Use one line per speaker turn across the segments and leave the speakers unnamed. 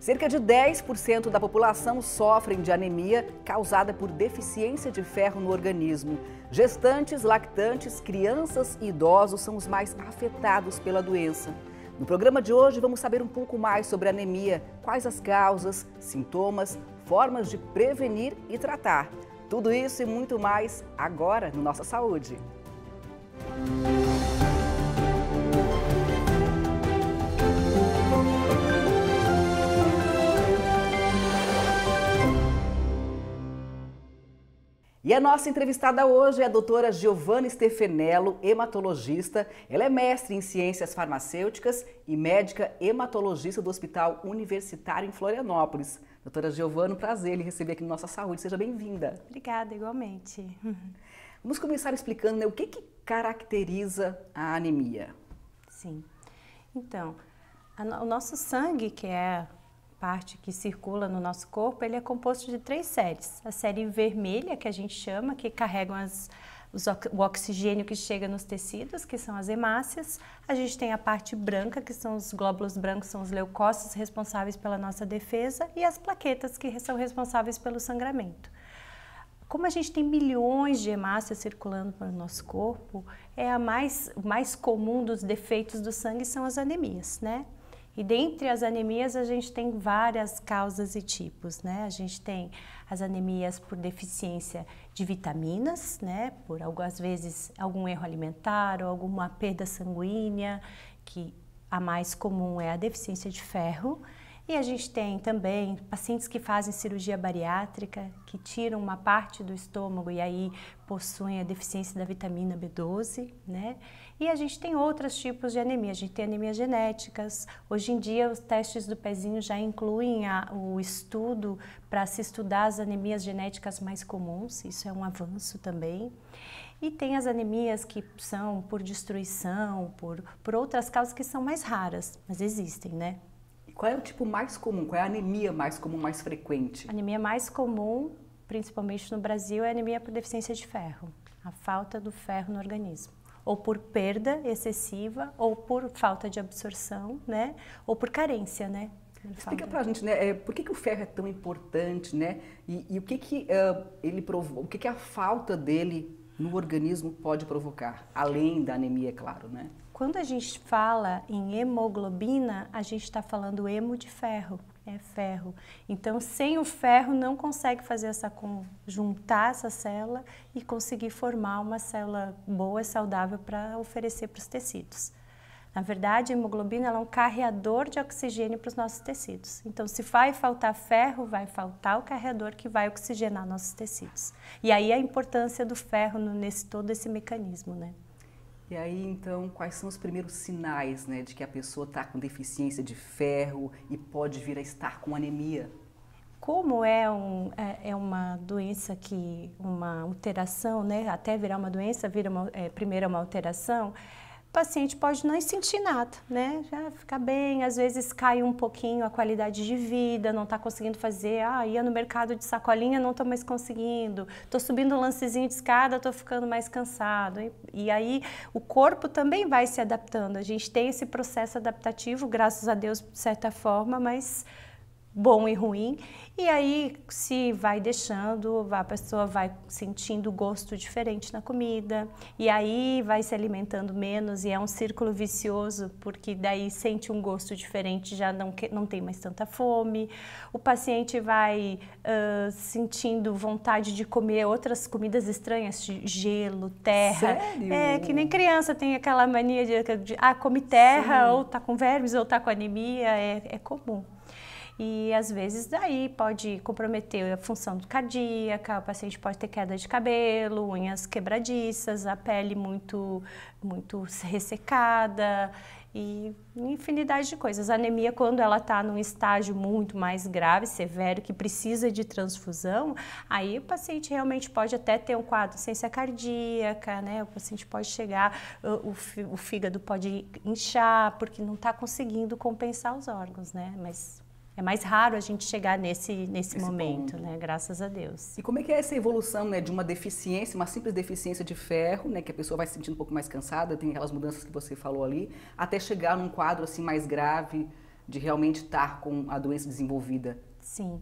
Cerca de 10% da população sofrem de anemia causada por deficiência de ferro no organismo. Gestantes, lactantes, crianças e idosos são os mais afetados pela doença. No programa de hoje, vamos saber um pouco mais sobre anemia, quais as causas, sintomas, formas de prevenir e tratar. Tudo isso e muito mais agora no Nossa Saúde. Música E a nossa entrevistada hoje é a doutora Giovana Stefanello, hematologista. Ela é mestre em ciências farmacêuticas e médica hematologista do Hospital Universitário em Florianópolis. Doutora Giovana, um prazer lhe receber aqui no Nossa Saúde. Seja bem-vinda. Obrigada, igualmente. Vamos começar explicando né, o que, que caracteriza a anemia. Sim. Então, a, o nosso sangue, que é
parte que circula no nosso corpo, ele é composto de três séries. A série vermelha, que a gente chama, que carregam as, os, o oxigênio que chega nos tecidos, que são as hemácias. A gente tem a parte branca, que são os glóbulos brancos, são os leucócitos responsáveis pela nossa defesa, e as plaquetas, que são responsáveis pelo sangramento. Como a gente tem milhões de hemácias circulando pelo nosso corpo, é a mais, mais comum dos defeitos do sangue são as anemias, né? E dentre as anemias, a gente tem várias causas e tipos, né? A gente tem as anemias por deficiência de vitaminas, né? Por algumas vezes algum erro alimentar ou alguma perda sanguínea, que a mais comum é a deficiência de ferro. E a gente tem também pacientes que fazem cirurgia bariátrica, que tiram uma parte do estômago e aí possuem a deficiência da vitamina B12, né? E a gente tem outros tipos de anemia, a gente tem anemias genéticas. Hoje em dia, os testes do pezinho já incluem a, o estudo para se estudar as anemias genéticas mais comuns, isso é um avanço também. E tem as anemias que são por destruição, por, por outras causas que são mais raras, mas existem, né? E qual é o tipo mais comum? Qual é a anemia mais comum, mais frequente? A anemia mais comum, principalmente no Brasil, é a anemia por deficiência de ferro, a falta do ferro no organismo ou por perda excessiva, ou por falta de absorção, né? Ou por carência, né? Explica pra
gente, né? É, por que, que o ferro é tão importante, né? E, e o que que uh, ele provo... o que que a falta dele no organismo pode provocar, além da anemia, é claro, né?
Quando a gente fala em hemoglobina, a gente está falando hemo de ferro é ferro. Então, sem o ferro, não consegue fazer essa juntar essa célula e conseguir formar uma célula boa e saudável para oferecer para os tecidos. Na verdade, a hemoglobina é um carreador de oxigênio para os nossos tecidos. Então, se vai faltar ferro, vai faltar o carreador que vai oxigenar nossos tecidos. E aí a importância do ferro nesse todo esse mecanismo, né?
E aí, então, quais são os primeiros sinais né, de que a pessoa está com deficiência de ferro e pode vir a estar com anemia?
Como é, um, é, é uma doença que, uma alteração, né, até virar uma doença, vira uma, é, primeiro é uma alteração, o paciente pode não sentir nada, né? Já fica bem, às vezes cai um pouquinho a qualidade de vida, não está conseguindo fazer, ah, ia no mercado de sacolinha, não estou mais conseguindo, estou subindo um lancezinho de escada, estou ficando mais cansado. E, e aí o corpo também vai se adaptando. A gente tem esse processo adaptativo, graças a Deus, de certa forma, mas bom e ruim. E aí, se vai deixando, a pessoa vai sentindo gosto diferente na comida, e aí vai se alimentando menos, e é um círculo vicioso, porque daí sente um gosto diferente, já não, não tem mais tanta fome. O paciente vai uh, sentindo vontade de comer outras comidas estranhas, gelo, terra. Sério? É, que nem criança tem aquela mania de, de ah, come terra, Sim. ou tá com vermes, ou tá com anemia, é, é comum. E às vezes daí pode comprometer a função cardíaca, o paciente pode ter queda de cabelo, unhas quebradiças, a pele muito, muito ressecada e infinidade de coisas. A anemia, quando ela está num estágio muito mais grave, severo, que precisa de transfusão, aí o paciente realmente pode até ter um quadro de ciência cardíaca, né? O paciente pode chegar, o, o fígado pode inchar, porque não está conseguindo compensar os órgãos, né? Mas é mais raro a gente chegar nesse, nesse momento, ponto. né? Graças a Deus.
E como é que é essa evolução, né? De uma deficiência, uma simples deficiência de ferro, né? Que a pessoa vai se sentindo um pouco mais cansada, tem aquelas mudanças que você falou ali, até chegar num quadro assim mais grave de realmente estar tá com a doença desenvolvida. Sim.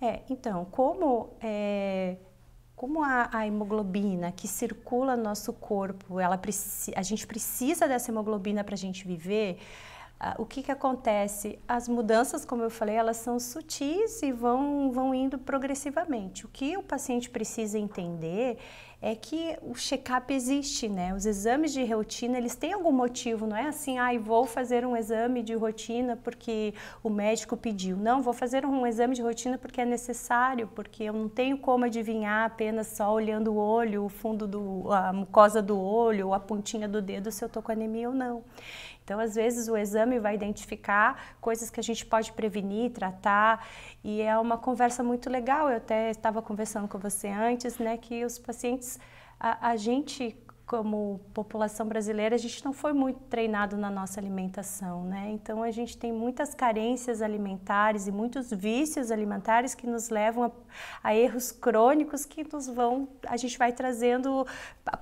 É, então, como é, como a, a, hemoglobina que circula no nosso corpo, ela a gente precisa dessa hemoglobina para a gente viver, ah, o que, que acontece? As mudanças, como eu falei, elas são sutis e vão, vão indo progressivamente. O que o paciente precisa entender é que o check-up existe, né? Os exames de rotina, eles têm algum motivo, não é assim, ai, ah, vou fazer um exame de rotina porque o médico pediu. Não, vou fazer um exame de rotina porque é necessário, porque eu não tenho como adivinhar apenas só olhando o olho, o fundo do a mucosa do olho, a pontinha do dedo se eu tô com anemia ou não. Então, às vezes, o exame vai identificar coisas que a gente pode prevenir, tratar, e é uma conversa muito legal. Eu até estava conversando com você antes, né, que os pacientes a, a gente como população brasileira, a gente não foi muito treinado na nossa alimentação, né? Então a gente tem muitas carências alimentares e muitos vícios alimentares que nos levam a, a erros crônicos que nos vão, a gente vai trazendo,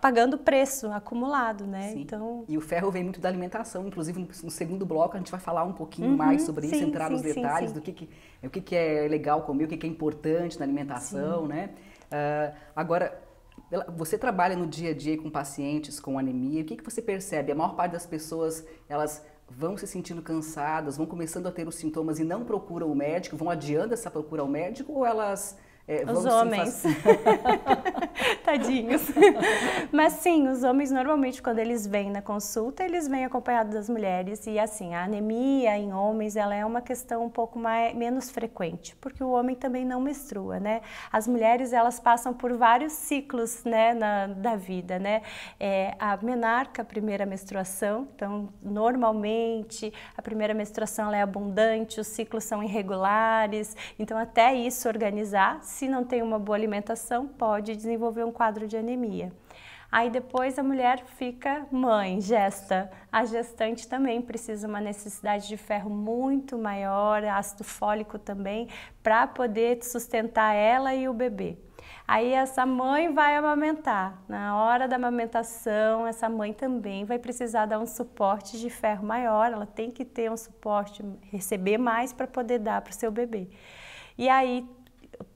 pagando preço acumulado, né? Sim. Então
e o ferro vem muito da alimentação, inclusive no, segundo bloco a gente vai falar um pouquinho uhum, mais sobre sim, isso, entrar sim, nos detalhes do que, que o que, que é legal comer, o que, que é importante na alimentação, né? Uh, agora você trabalha no dia a dia com pacientes com anemia, o que, que você percebe? A maior parte das pessoas, elas vão se sentindo cansadas, vão começando a ter os sintomas e não procuram o médico, vão adiando essa procura ao médico ou elas é, os homens.
Tadinhos. Mas sim, os homens normalmente quando eles vêm na consulta, eles vêm acompanhados das mulheres e assim, a anemia em homens, ela é uma questão um pouco mais, menos frequente, porque o homem também não menstrua, né? As mulheres, elas passam por vários ciclos, né, na, da vida, né? É, a menarca, a primeira menstruação, então normalmente a primeira menstruação é abundante, os ciclos são irregulares, então até isso organizar se não tem uma boa alimentação, pode desenvolver um quadro de anemia. Aí depois a mulher fica mãe, gesta. A gestante também precisa uma necessidade de ferro muito maior, ácido fólico também, para poder sustentar ela e o bebê. Aí essa mãe vai amamentar. Na hora da amamentação, essa mãe também vai precisar dar um suporte de ferro maior, ela tem que ter um suporte, receber mais para poder dar para o seu bebê. E aí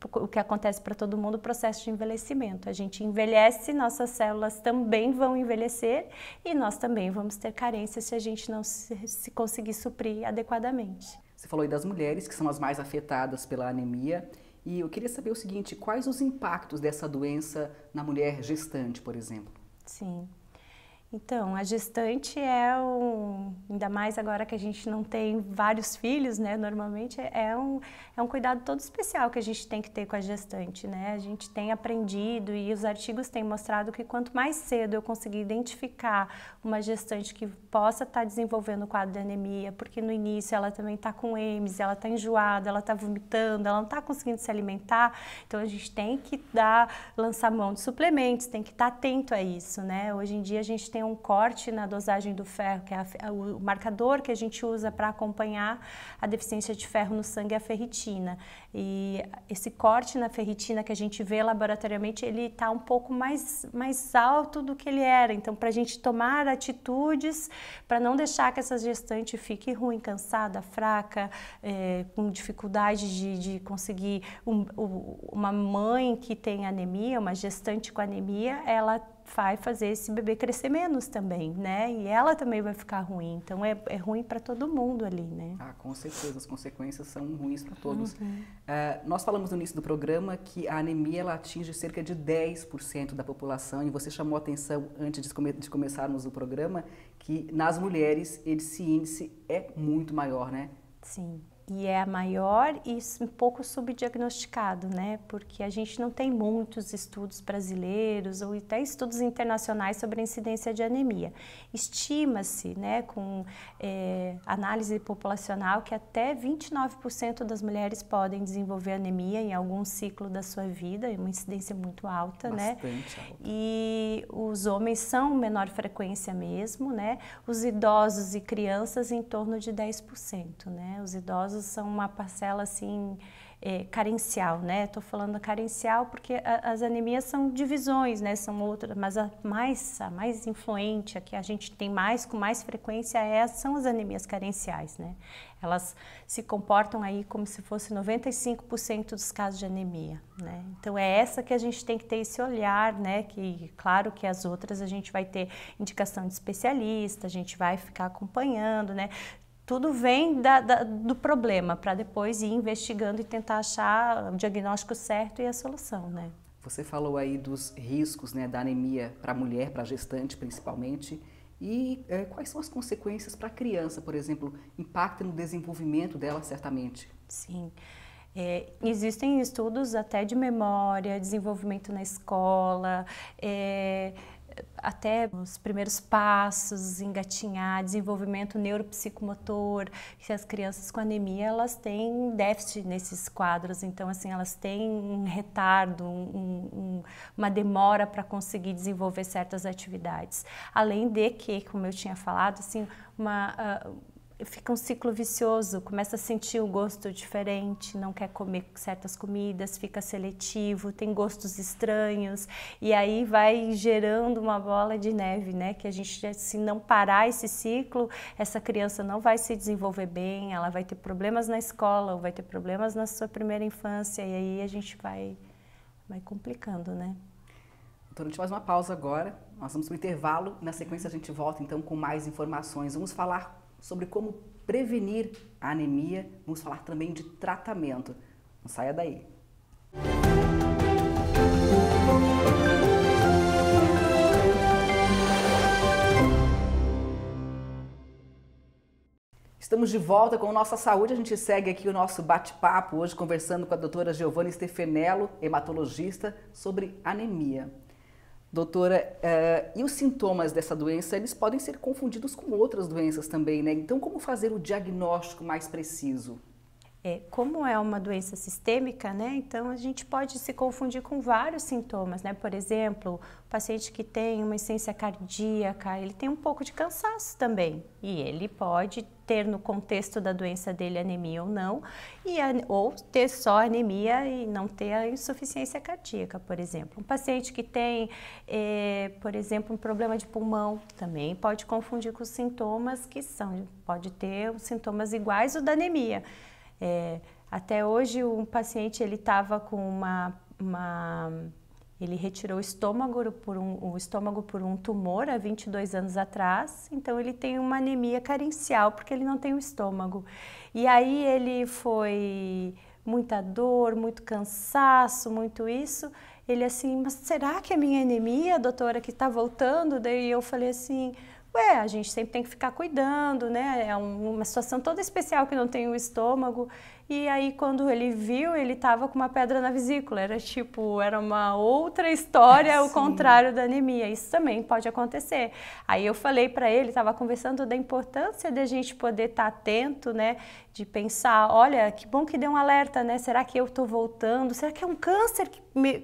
o que acontece para todo mundo, o processo de envelhecimento. A gente envelhece, nossas células também vão envelhecer e nós também vamos ter carências se a gente não se, se conseguir suprir adequadamente.
Você falou aí das mulheres, que são as mais afetadas pela anemia. E eu queria saber o seguinte: quais os impactos dessa doença na mulher gestante, por exemplo?
Sim. Então, a gestante é um, ainda mais agora que a gente não tem vários filhos, né? Normalmente é, é um, é um cuidado todo especial que a gente tem que ter com a gestante, né? A gente tem aprendido e os artigos têm mostrado que quanto mais cedo eu conseguir identificar uma gestante que possa estar tá desenvolvendo o quadro de anemia, porque no início ela também está com EMS, ela está enjoada, ela está vomitando, ela não está conseguindo se alimentar, então a gente tem que dar, lançar mão de suplementos, tem que estar tá atento a isso, né? Hoje em dia a gente tem tem um corte na dosagem do ferro, que é a, o marcador que a gente usa para acompanhar a deficiência de ferro no sangue, é a ferritina. E esse corte na ferritina que a gente vê laboratoriamente, ele está um pouco mais, mais alto do que ele era. Então, para a gente tomar atitudes para não deixar que essa gestante fique ruim, cansada, fraca, é, com dificuldade de, de conseguir um, um, uma mãe que tem anemia, uma gestante com anemia, ela vai fazer esse bebê crescer menos também, né? E ela também vai ficar ruim. Então é, é ruim para todo mundo ali, né? Ah,
com certeza. As consequências são ruins para todos. Uhum. Uh, nós falamos no início do programa que a anemia ela atinge cerca de 10% da população e você chamou a atenção antes de, come de começarmos o programa que nas mulheres esse índice é muito maior, né? Sim
e é a maior e um pouco subdiagnosticado, né? Porque a gente não tem muitos estudos brasileiros ou até estudos internacionais sobre a incidência de anemia. Estima-se, né, com é, análise populacional, que até 29% das mulheres podem desenvolver anemia em algum ciclo da sua vida, é uma incidência muito alta, né? Bastante né? Alta. E os homens são menor frequência mesmo, né? Os idosos e crianças em torno de 10%, né? Os idosos casos são uma parcela assim é, carencial, né? Estou falando carencial porque a, as anemias são divisões, né? São outras, mas a mais, a mais influente, a que a gente tem mais com mais frequência é, são as anemias carenciais, né? Elas se comportam aí como se fosse 95% dos casos de anemia, né? Então é essa que a gente tem que ter esse olhar, né? Que claro que as outras a gente vai ter indicação de especialista, a gente vai ficar acompanhando, né? Tudo vem da, da, do problema para depois ir investigando e tentar achar o diagnóstico certo e a solução, né?
Você falou aí dos riscos né, da anemia para a mulher, para a gestante principalmente. E é, quais são as consequências para a criança, por exemplo? Impacta no desenvolvimento dela, certamente? Sim. É, existem estudos até de memória, desenvolvimento na
escola. É até os primeiros passos, engatinhar, desenvolvimento neuropsicomotor, que as crianças com anemia, elas têm déficit nesses quadros, então assim, elas têm um retardo, um, um, uma demora para conseguir desenvolver certas atividades. Além de que, como eu tinha falado, assim, uma, uh, fica um ciclo vicioso, começa a sentir o um gosto diferente, não quer comer certas comidas, fica seletivo, tem gostos estranhos e aí vai gerando uma bola de neve, né? Que a gente se não parar esse ciclo, essa criança não vai se desenvolver bem, ela vai ter problemas na escola, ou vai ter problemas na sua primeira infância e aí a gente vai vai complicando, né?
Então a gente faz uma pausa agora, nós vamos para o intervalo, na sequência a gente volta então com mais informações. Vamos falar sobre como prevenir a anemia, vamos falar também de tratamento. Não saia daí. Estamos de volta com Nossa Saúde. A gente segue aqui o nosso bate-papo hoje conversando com a doutora Giovanna Stefanello, hematologista, sobre anemia. Doutora, uh, e os sintomas dessa doença, eles podem ser confundidos com outras doenças também, né? Então, como fazer o diagnóstico mais preciso? É,
como é uma doença sistêmica, né, então a gente pode se confundir com vários sintomas, né? Por exemplo, o paciente que tem uma essência cardíaca, ele tem um pouco de cansaço também e ele pode ter no contexto da doença dele anemia ou não, e a, ou ter só anemia e não ter a insuficiência cardíaca, por exemplo. Um paciente que tem, é, por exemplo, um problema de pulmão também pode confundir com sintomas que são, pode ter os sintomas iguais ao da anemia. É, até hoje um paciente ele estava com uma, uma, ele retirou o estômago por um o estômago por um tumor há 22 anos atrás, então ele tem uma anemia carencial porque ele não tem o estômago. E aí ele foi muita dor, muito cansaço, muito isso. Ele assim, mas será que é minha anemia, doutora, que está voltando? Daí eu falei assim, Ué, a gente sempre tem que ficar cuidando, né? É uma situação toda especial que não tem o estômago. E aí, quando ele viu, ele estava com uma pedra na vesícula. Era tipo, era uma outra história, é, o ah, contrário da anemia. Isso também pode acontecer. Aí eu falei para ele, estava conversando da importância de a gente poder estar tá atento, né? De pensar, olha, que bom que deu um alerta, né? Será que eu estou voltando? Será que é um câncer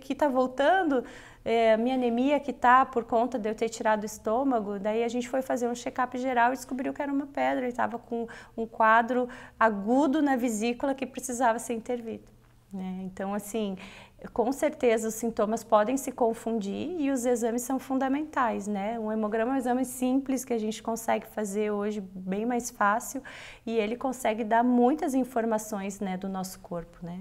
que está voltando? é, minha anemia que tá por conta de eu ter tirado o estômago. Daí a gente foi fazer um check-up geral e descobriu que era uma pedra. Ele estava com um quadro agudo na vesícula que precisava ser intervido. Né? Então, assim, com certeza os sintomas podem se confundir e os exames são fundamentais, né? Um hemograma é um exame simples que a gente consegue fazer hoje bem mais fácil e ele consegue dar muitas informações, né, do nosso
corpo, né?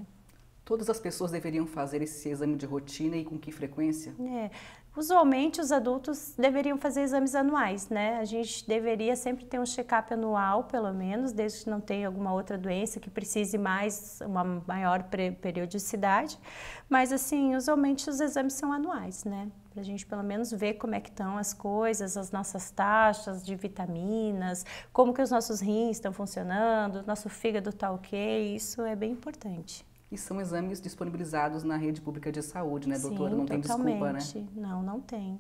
Todas as pessoas deveriam fazer esse exame de rotina e com que frequência?
É. Usualmente os adultos deveriam fazer exames anuais, né? A gente deveria sempre ter um check-up anual, pelo menos, desde que não tenha alguma outra doença que precise mais uma maior periodicidade. Mas assim, usualmente os exames são anuais, né? para a gente pelo menos ver como é que estão as coisas, as nossas taxas de vitaminas, como que os nossos rins estão funcionando, nosso fígado está ok, isso é bem
importante e são exames disponibilizados na rede pública de saúde, né, doutora? Sim, não tem desculpa, né?
Não, não tem.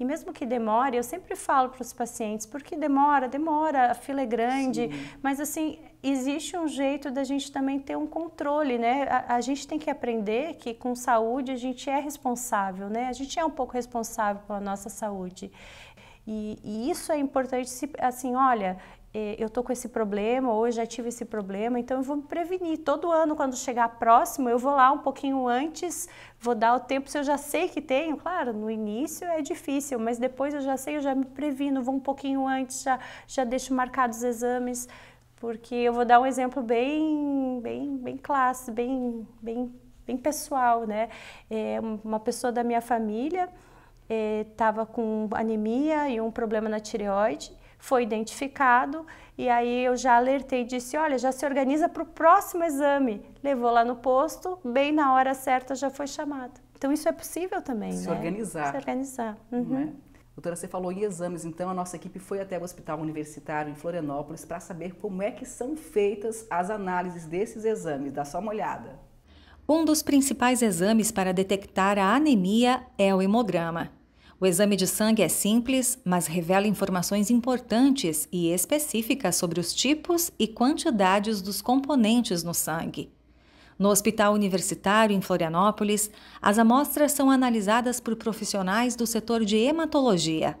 E mesmo que demore, eu sempre falo para os pacientes, porque demora, demora, a fila é grande, Sim. mas assim, existe um jeito da gente também ter um controle, né? A, a, gente tem que aprender que com saúde a gente é responsável, né? A gente é um pouco responsável pela nossa saúde. E, e isso é importante, se, assim, olha, é, eu estou com esse problema, ou eu já tive esse problema, então eu vou me prevenir. Todo ano, quando chegar próximo, eu vou lá um pouquinho antes, vou dar o tempo se eu já sei que tenho. Claro, no início é difícil, mas depois eu já sei, eu já me previno, vou um pouquinho antes, já, já deixo marcados os exames, porque eu vou dar um exemplo bem, bem, bem classe, bem, bem, bem pessoal, né? É uma pessoa da minha família estava é, com anemia e um problema na tireoide, foi identificado e aí eu já alertei e disse: olha, já se organiza para o próximo exame. Levou lá no posto, bem na hora certa já foi chamado. Então isso é possível também, se né? organizar. Se organizar.
Uhum. É? Doutora, você falou em exames, então a nossa equipe foi até o Hospital Universitário em Florianópolis para saber como é que são feitas as análises desses exames. Dá só uma olhada.
Um dos principais exames para detectar a anemia é o hemograma. O exame de sangue é simples, mas revela informações importantes e específicas sobre os tipos e quantidades dos componentes no sangue. No Hospital Universitário, em Florianópolis, as amostras são analisadas por profissionais do setor de hematologia.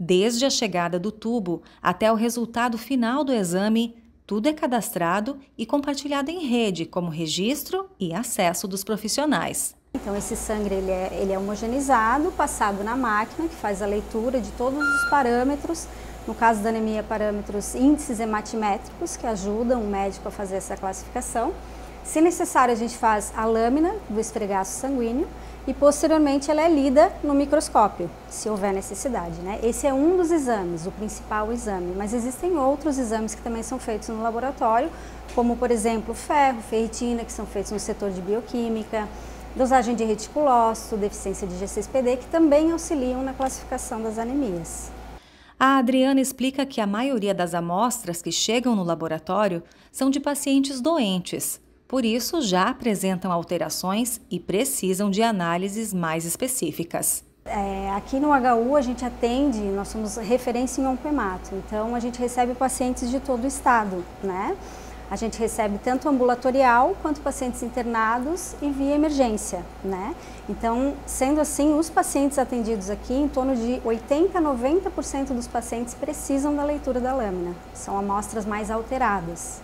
Desde a chegada do tubo até o resultado final do exame, tudo é cadastrado e compartilhado em rede como registro e acesso dos profissionais.
Então esse sangue ele é, ele é homogeneizado, passado na máquina que faz a leitura de todos os parâmetros, no caso da anemia parâmetros índices hematimétricos que ajudam o médico a fazer essa classificação. Se necessário a gente faz a lâmina do esfregaço sanguíneo e posteriormente ela é lida no microscópio, se houver necessidade. Né? Esse é um dos exames, o principal exame, mas existem outros exames que também são feitos no laboratório, como por exemplo ferro, ferritina, que são feitos no setor de bioquímica, dosagem de reticulócito, deficiência de G6PD, que também auxiliam na classificação das anemias.
A Adriana explica que a maioria das amostras que chegam no laboratório são de pacientes doentes, por isso já apresentam alterações e precisam de análises mais específicas.
É, aqui no HU a gente atende, nós somos referência em oncoemato, então a gente recebe pacientes de todo o estado, né? A gente recebe tanto ambulatorial quanto pacientes internados e via emergência, né? Então, sendo assim, os pacientes atendidos aqui, em torno de 80 a 90% dos pacientes precisam da leitura da lâmina. São amostras mais alteradas.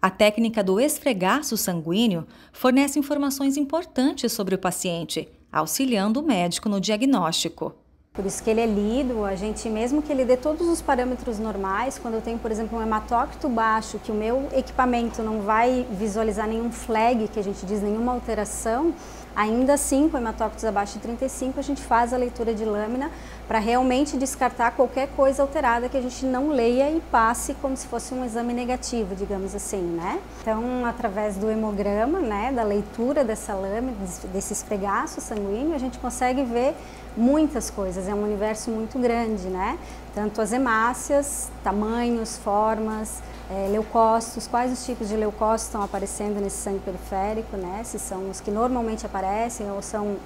A técnica do esfregaço sanguíneo fornece informações importantes sobre o paciente, auxiliando o médico no diagnóstico.
Por isso que ele é lido, a gente, mesmo que ele dê todos os parâmetros normais, quando eu tenho, por exemplo, um hematócrito baixo, que o meu equipamento não vai visualizar nenhum flag, que a gente diz, nenhuma alteração, ainda assim, com hematócritos abaixo de 35, a gente faz a leitura de lâmina para realmente descartar qualquer coisa alterada que a gente não leia e passe como se fosse um exame negativo, digamos assim, né? Então, através do hemograma, né, da leitura dessa lâmina, desse esfregaço sanguíneo, a gente consegue ver muitas coisas, é um universo muito grande, né? Tanto as hemácias, tamanhos, formas, é, leucócitos, quais os tipos de leucócitos estão aparecendo nesse sangue periférico, né? Se são os que normalmente aparecem ou são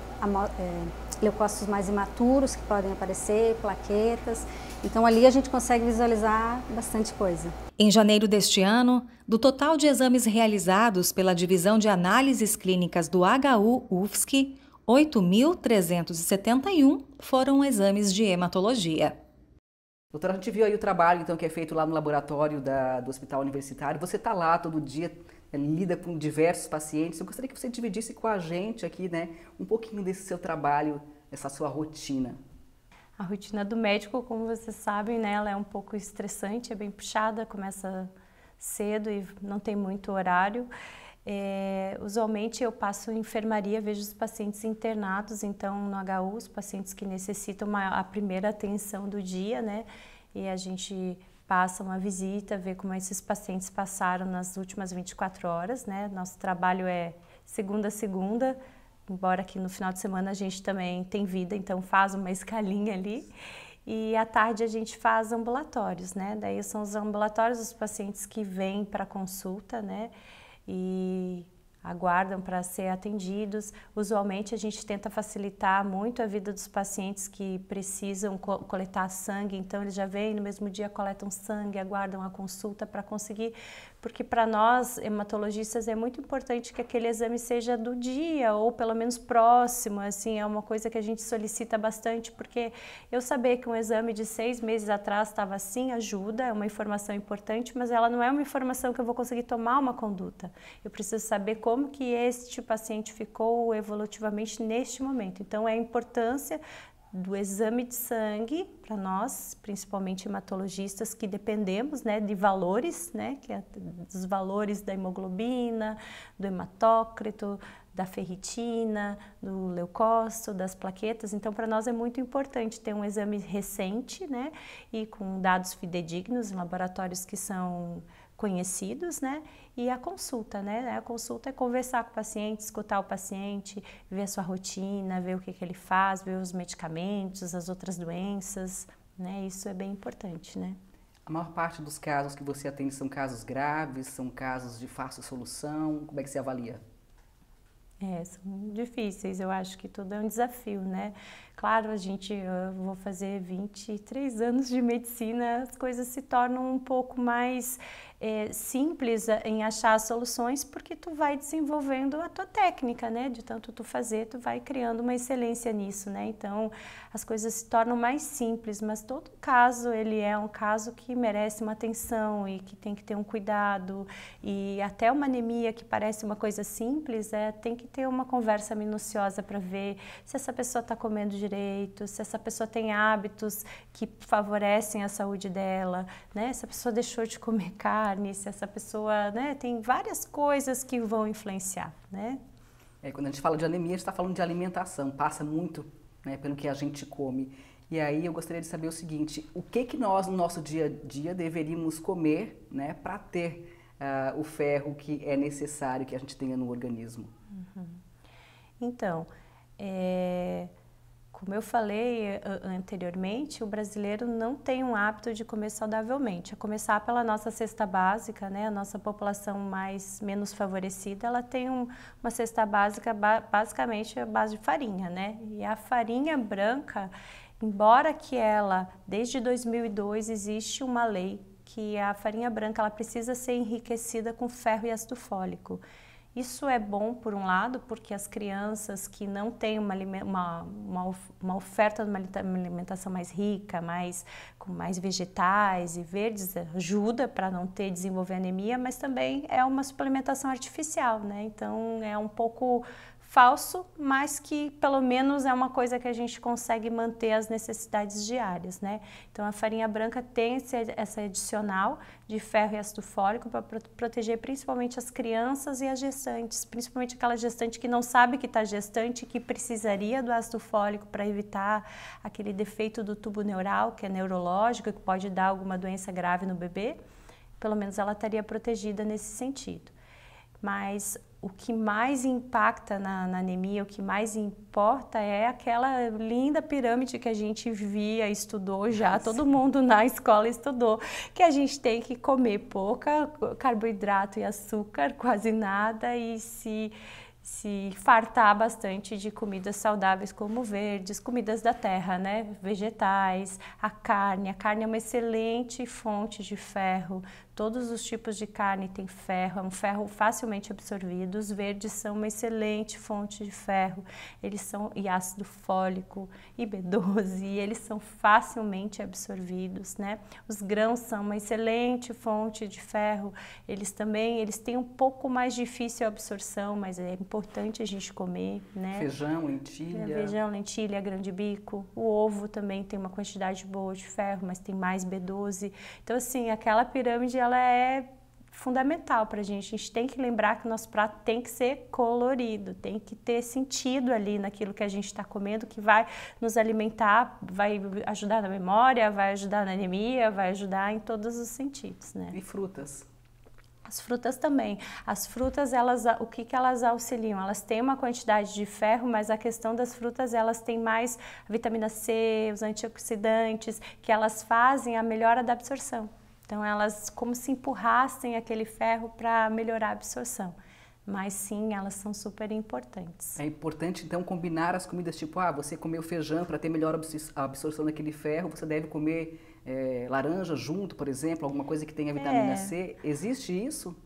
é, leucócitos mais imaturos que podem aparecer, plaquetas. Então ali a gente consegue visualizar
bastante coisa. Em janeiro deste ano, do total de exames realizados pela Divisão de Análises Clínicas do HU UFSC, 8.371 foram exames de hematologia.
Doutora, a gente viu aí o trabalho então que é feito lá no laboratório da, do Hospital Universitário. Você está lá todo dia, né, lida com diversos pacientes. Eu gostaria que você dividisse com a gente aqui, né, um pouquinho desse seu trabalho, essa sua rotina.
A rotina do médico, como vocês sabem, né, ela é um pouco estressante, é bem puxada, começa cedo e não tem muito horário. É, usualmente eu passo em enfermaria, vejo os pacientes internados, então no HU, os pacientes que necessitam uma, a primeira atenção do dia, né? E a gente passa uma visita, vê como esses pacientes passaram nas últimas 24 horas, né? Nosso trabalho é segunda a segunda, embora que no final de semana a gente também tem vida, então faz uma escalinha ali. E à tarde a gente faz ambulatórios, né? Daí são os ambulatórios, os pacientes que vêm para consulta, né? e aguardam para ser atendidos. Usualmente a gente tenta facilitar muito a vida dos pacientes que precisam co coletar sangue, então eles já vêm no mesmo dia coletam sangue, aguardam a consulta para conseguir porque para nós hematologistas é muito importante que aquele exame seja do dia ou pelo menos próximo, assim, é uma coisa que a gente solicita bastante, porque eu saber que um exame de seis meses atrás estava assim ajuda, é uma informação importante, mas ela não é uma informação que eu vou conseguir tomar uma conduta. Eu preciso saber como que este paciente ficou evolutivamente neste momento. Então, é a importância do exame de sangue para nós, principalmente hematologistas que dependemos, né, de valores, né, que é dos valores da hemoglobina, do hematócrito, da ferritina, do leucócito, das plaquetas. Então, para nós é muito importante ter um exame recente, né, e com dados fidedignos, laboratórios que são conhecidos, né? E a consulta, né? A consulta é conversar com o paciente, escutar o paciente, ver a sua rotina, ver o que, que ele faz, ver os medicamentos, as outras doenças, né? Isso é bem importante, né?
A maior parte dos casos que você atende são casos graves, são casos de fácil solução. Como é que você avalia?
É, são difíceis. Eu acho que tudo é um desafio, né? Claro, a gente, eu vou fazer 23 anos de medicina, as coisas se tornam um pouco mais é, simples é, em achar soluções, porque tu vai desenvolvendo a tua técnica, né? De tanto tu fazer, tu vai criando uma excelência nisso, né? Então, as coisas se tornam mais simples, mas todo caso, ele é um caso que merece uma atenção e que tem que ter um cuidado e até uma anemia que parece uma coisa simples, é, tem que ter uma conversa minuciosa para ver se essa pessoa está comendo direito, se essa pessoa tem hábitos que favorecem a saúde dela, né? Se a pessoa deixou de comer carne, se essa pessoa, né? Tem várias coisas que vão
influenciar, né? É, quando a gente fala de anemia, a gente está falando de alimentação, passa muito né, pelo que a gente come. E aí eu gostaria de saber o seguinte, o que, que nós no nosso dia a dia deveríamos comer né, para ter uh, o ferro que é necessário que a gente tenha no organismo?
Uhum. Então, é, como eu falei eh, anteriormente, o brasileiro não tem um hábito de comer saudavelmente. A começar pela nossa cesta básica, né? A nossa população mais menos favorecida, ela tem um, uma cesta básica basicamente a base de farinha, né? E a farinha branca, embora que ela desde 2002 existe uma lei que a farinha branca ela precisa ser enriquecida com ferro e ácido fólico. Isso é bom, por um lado, porque as crianças que não têm uma, uma, uma, uma oferta de uma alimentação mais rica, mais, com mais vegetais e verdes, ajuda para não ter desenvolver anemia, mas também é uma suplementação artificial, né? Então é um pouco falso, mas que pelo menos é uma coisa que a gente consegue manter as necessidades diárias, né? Então a farinha branca tem esse, essa adicional de ferro e ácido fólico para proteger principalmente as crianças e as gestantes, principalmente aquela gestante que não sabe que está gestante, que precisaria do ácido fólico para evitar aquele defeito do tubo neural, que é neurológico, que pode dar alguma doença grave no bebê. Pelo menos ela estaria protegida nesse sentido. Mas o que mais impacta na, na, anemia, o que mais importa é aquela linda pirâmide que a gente via, estudou já, todo mundo na escola estudou, que a gente tem que comer pouca carboidrato e açúcar, quase nada, e se se fartar bastante de comidas saudáveis como verdes, comidas da terra, né? Vegetais, a carne. A carne é uma excelente fonte de ferro, Todos os tipos de carne têm ferro, é um ferro facilmente absorvido. Os verdes são uma excelente fonte de ferro. Eles são e ácido fólico e B12, e eles são facilmente absorvidos, né? Os grãos são uma excelente fonte de ferro. Eles também, eles têm um pouco mais difícil a absorção, mas é importante a gente comer, né? Feijão,
lentilha. É, feijão,
lentilha, grande bico. O ovo também tem uma quantidade boa de ferro, mas tem mais B12. Então assim, aquela pirâmide ela é fundamental para a gente. A gente tem que lembrar que o nosso prato tem que ser colorido, tem que ter sentido ali naquilo que a gente está comendo, que vai nos alimentar, vai ajudar na memória, vai ajudar na anemia, vai ajudar em todos os sentidos, né? E frutas? As frutas também. As frutas, elas, o que, que elas auxiliam? Elas têm uma quantidade de ferro, mas a questão das frutas, elas têm mais vitamina C, os antioxidantes, que elas fazem a melhora da absorção. Então elas como se empurrassem aquele ferro para melhorar a absorção. Mas sim, elas são super importantes.
É importante então combinar as comidas, tipo, ah, você comeu feijão para ter melhor absorção daquele ferro, você deve comer é, laranja junto, por exemplo, alguma coisa que tenha vitamina é. C. Existe isso?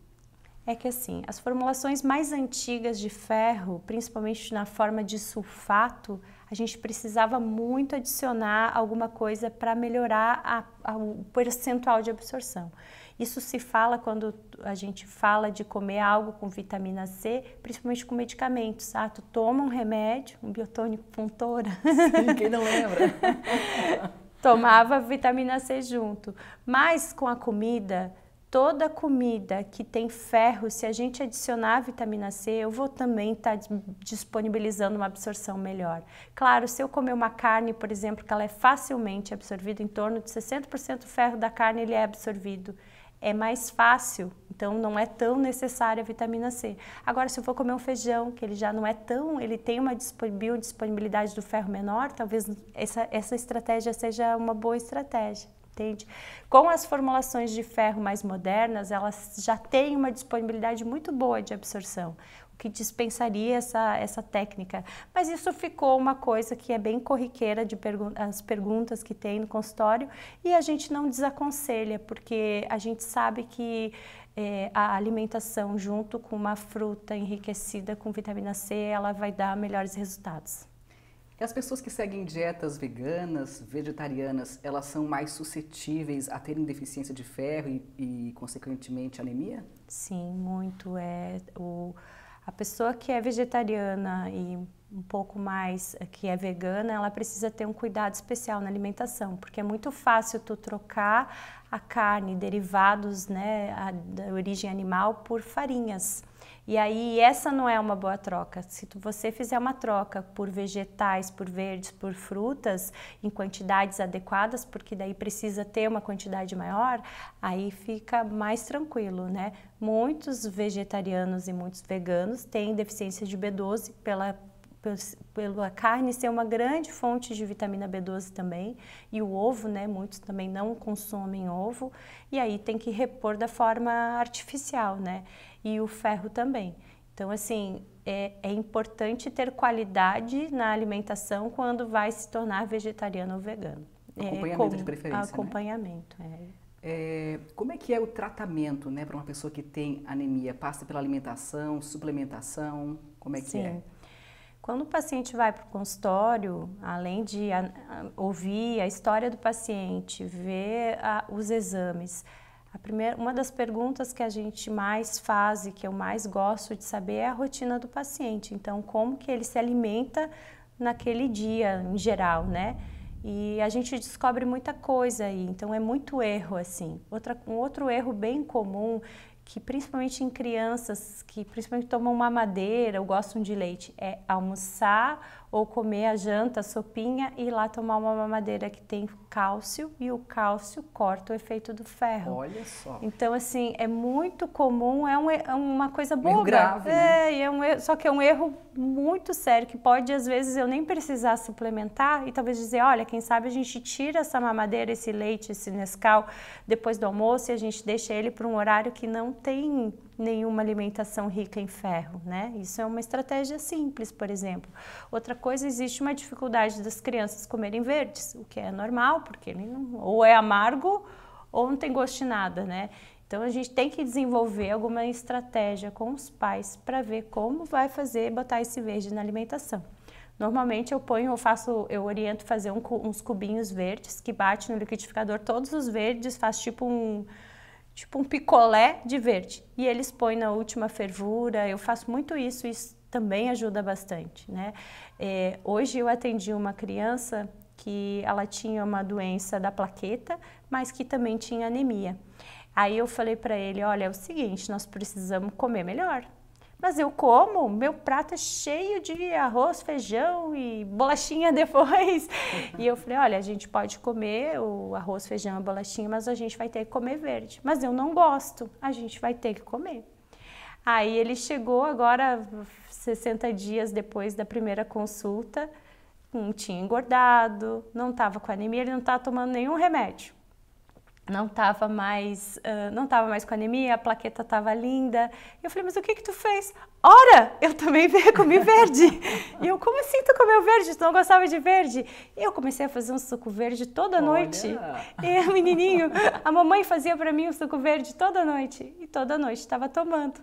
é que assim, as formulações mais
antigas de ferro, principalmente na forma de sulfato, a gente precisava muito adicionar alguma coisa para melhorar a, a, o percentual de absorção. Isso se fala quando a gente fala de comer algo com vitamina C, principalmente com medicamentos. Ah, tu toma um remédio, um biotônico pontora. Sim, quem não lembra? Tomava vitamina C junto. Mas com a comida, toda comida que tem ferro, se a gente adicionar a vitamina C, eu vou também estar tá disponibilizando uma absorção melhor. Claro, se eu comer uma carne, por exemplo, que ela é facilmente absorvida, em torno de 60% do ferro da carne ele é absorvido é mais fácil, então não é tão necessária a vitamina C. Agora, se eu for comer um feijão, que ele já não é tão, ele tem uma biodisponibilidade do ferro menor, talvez essa, essa estratégia seja uma boa estratégia entende? Com as formulações de ferro mais modernas, elas já têm uma disponibilidade muito boa de absorção, o que dispensaria essa, essa técnica. Mas isso ficou uma coisa que é bem corriqueira de pergun as perguntas que tem no consultório e a gente não desaconselha, porque a gente sabe que é, a alimentação junto com uma fruta enriquecida com vitamina C, ela vai dar melhores resultados. E as pessoas que seguem
dietas veganas, vegetarianas, elas são mais suscetíveis a terem deficiência de ferro e, e consequentemente, anemia?
Sim, muito. É o, a pessoa que é vegetariana e um pouco mais que é vegana, ela precisa ter um cuidado especial na alimentação, porque é muito fácil tu trocar a carne, derivados né, a, da origem animal, por farinhas. E aí essa não é uma boa troca. Se você fizer uma troca por vegetais, por verdes, por frutas em quantidades adequadas, porque daí precisa ter uma quantidade maior, aí fica mais tranquilo, né? Muitos vegetarianos e muitos veganos têm deficiência de B12 pela pela carne ser uma grande fonte de vitamina B12 também, e o ovo, né? Muitos também não consomem ovo, e aí tem que repor da forma artificial, né? e o ferro também. Então, assim, é, é, importante ter qualidade na alimentação quando vai se tornar vegetariano ou vegano. É, né? Acompanhamento é, de preferência. Acompanhamento, né?
é. como é que é o tratamento né, para uma pessoa que tem anemia? Passa pela alimentação, suplementação? Como é que é? Sim. é? Quando o paciente vai para o consultório, além
de a, ah, a, ah, ouvir a história do paciente, ver a, ah, os exames, a primeira, uma das perguntas que a gente mais faz e que eu mais gosto de saber é a rotina do paciente. Então, como que ele se alimenta naquele dia em geral, né? E a gente descobre muita coisa aí, então é muito erro assim. Outra, um outro erro bem comum que principalmente em crianças que principalmente tomam mamadeira ou gostam de leite é almoçar ou comer a janta, a sopinha e ir lá tomar uma mamadeira que tem cálcio e o cálcio corta o efeito do ferro. Olha só. Então, assim, é muito comum, é, um, é uma coisa boba. Um grave, né? é, é um erro, só que é um erro muito sério que pode, às vezes, eu nem precisar suplementar e talvez dizer, olha, quem sabe a gente tira essa mamadeira, esse leite, esse Nescau depois do almoço e a gente deixa ele para um horário que não tem nenhuma alimentação rica em ferro, né? Isso é uma estratégia simples, por exemplo. Outra coisa, existe uma dificuldade das crianças comerem verdes, o que é normal, porque ele não, ou é amargo ou não tem gosto de nada, né? Então a gente tem que desenvolver alguma estratégia com os pais para ver como vai fazer botar esse verde na alimentação. Normalmente eu ponho, eu faço, eu oriento fazer um, uns cubinhos verdes que bate no liquidificador todos os verdes, faz tipo um tipo um picolé de verde e eles põem na última fervura. Eu faço muito isso, isso também ajuda bastante, né? É, hoje eu atendi uma criança que ela tinha uma doença da plaqueta, mas que também tinha anemia. Aí eu falei para ele, olha, é o seguinte, nós precisamos comer melhor. Mas eu como, meu prato é cheio de arroz, feijão e bolachinha depois. e eu falei, olha, a gente pode comer o arroz, feijão e bolachinha, mas a gente vai ter que comer verde. Mas eu não gosto, a gente vai ter que comer. Aí ele chegou agora 60 dias depois da primeira consulta, não tinha engordado, não estava com anemia, ele não estava tomando nenhum remédio. Não estava mais, uh, não estava mais com anemia, a plaqueta estava linda. E eu falei, mas o que que tu fez? Ora, eu também comi verde. e eu, como assim tu comeu verde? Tu não gostava de verde? E eu comecei a fazer um suco verde toda Olha. noite. E menininho, a mamãe fazia para mim um suco verde toda noite. E toda noite estava tomando.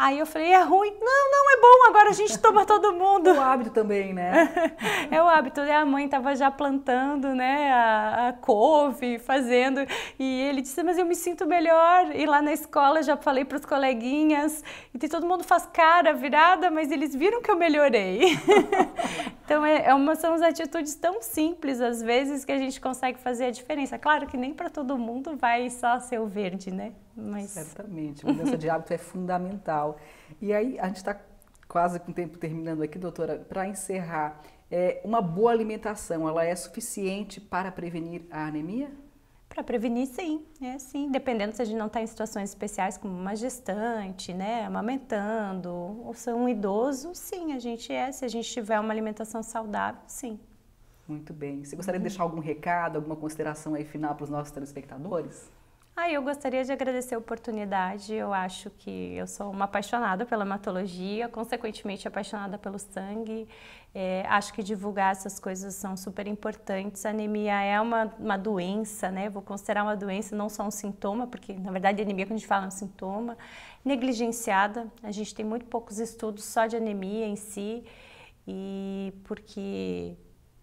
Aí eu falei, é ruim. Não, não, é bom, agora a gente toma todo mundo. o hábito também, né? é o hábito, E né? A mãe estava já plantando, né, a, a, couve, fazendo. E ele disse, mas eu me sinto melhor. E lá na escola já falei para os coleguinhas. E todo mundo faz cara virada, mas eles viram que eu melhorei. então, é, é uma, são as atitudes tão simples, às vezes, que a gente consegue fazer a diferença. Claro que nem para todo mundo vai só ser o
verde, né? Mas... Certamente, mudança de hábito é fundamental. E aí, a gente está quase com o tempo terminando aqui, doutora, para encerrar, é, uma boa alimentação, ela é suficiente para prevenir a anemia? Para prevenir, sim, é sim, dependendo
se a gente não está em situações especiais como uma gestante, né, amamentando, ou se é um idoso, sim, a gente é, se a gente tiver uma alimentação saudável, sim.
Muito bem. Você gostaria uhum. de deixar algum recado, alguma consideração aí final para os nossos telespectadores?
Ah, eu gostaria de agradecer a oportunidade. Eu acho que eu sou uma apaixonada pela hematologia, consequentemente apaixonada pelo sangue. É, acho que divulgar essas coisas são super importantes. A anemia é uma, uma doença, né? Vou considerar uma doença, não só um sintoma, porque na verdade anemia, quando a gente fala, é um sintoma. Negligenciada, a gente tem muito poucos estudos só de anemia em si, e porque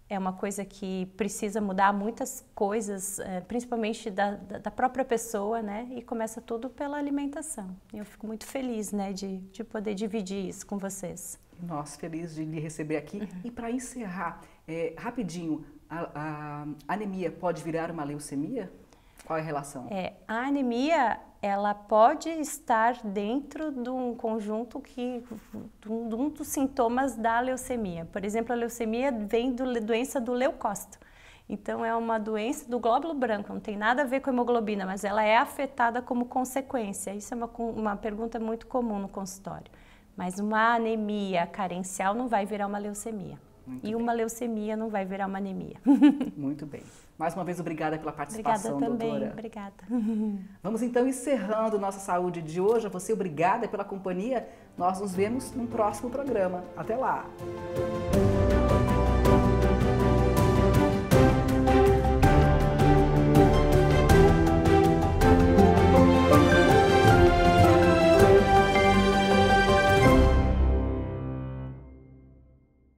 é uma coisa que precisa mudar muitas coisas, eh, principalmente da, da própria pessoa, né? E começa tudo pela alimentação.
Eu fico muito feliz, né, de, de poder dividir isso com vocês. Nós felizes de lhe receber aqui. Uhum. E para encerrar, é, rapidinho, a, a anemia pode virar uma leucemia? Qual é a relação? É,
a anemia ela pode estar dentro de um conjunto que de um dos sintomas da leucemia. Por exemplo, a leucemia vem da do, doença do leucócito. Então é uma doença do glóbulo branco, não tem nada a ver com hemoglobina, mas ela é afetada como consequência. Isso é uma, uma pergunta muito comum no consultório. Mas uma anemia carencial não vai virar uma leucemia. Muito e bem. uma leucemia não vai virar uma anemia.
Muito bem. Mais uma vez, obrigada pela participação, obrigada também, doutora.
Obrigada.
Vamos então encerrando nossa saúde de hoje. A você, obrigada pela companhia. Nós nos vemos no próximo programa. Até lá.